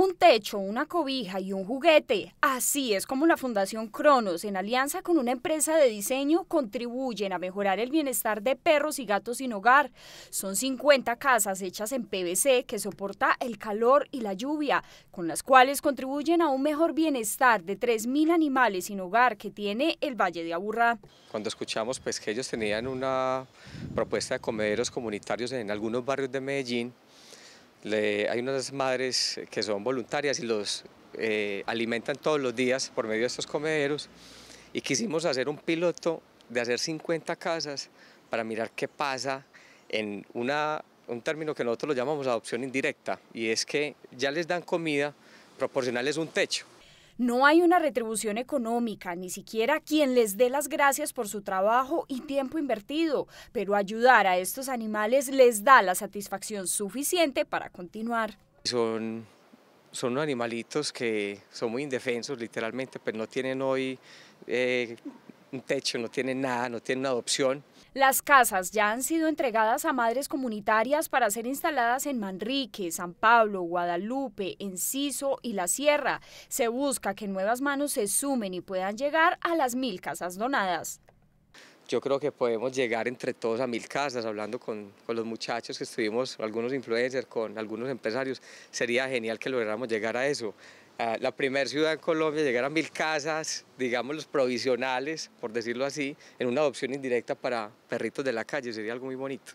un techo, una cobija y un juguete. Así es como la Fundación Cronos, en alianza con una empresa de diseño, contribuyen a mejorar el bienestar de perros y gatos sin hogar. Son 50 casas hechas en PVC que soporta el calor y la lluvia, con las cuales contribuyen a un mejor bienestar de 3.000 animales sin hogar que tiene el Valle de Aburrá. Cuando escuchamos pues, que ellos tenían una propuesta de comederos comunitarios en algunos barrios de Medellín, hay unas madres que son voluntarias y los eh, alimentan todos los días por medio de estos comederos y quisimos hacer un piloto de hacer 50 casas para mirar qué pasa en una, un término que nosotros lo llamamos adopción indirecta y es que ya les dan comida, proporcionales un techo. No hay una retribución económica, ni siquiera quien les dé las gracias por su trabajo y tiempo invertido, pero ayudar a estos animales les da la satisfacción suficiente para continuar. Son, son animalitos que son muy indefensos, literalmente, pero pues no tienen hoy eh, un techo, no tienen nada, no tienen adopción. Las casas ya han sido entregadas a madres comunitarias para ser instaladas en Manrique, San Pablo, Guadalupe, Enciso y La Sierra. Se busca que nuevas manos se sumen y puedan llegar a las mil casas donadas. Yo creo que podemos llegar entre todos a mil casas, hablando con, con los muchachos que estuvimos, algunos influencers, con algunos empresarios. Sería genial que lográramos llegar a eso la primera ciudad en Colombia, llegar a mil casas, digamos los provisionales, por decirlo así, en una adopción indirecta para perritos de la calle, sería algo muy bonito.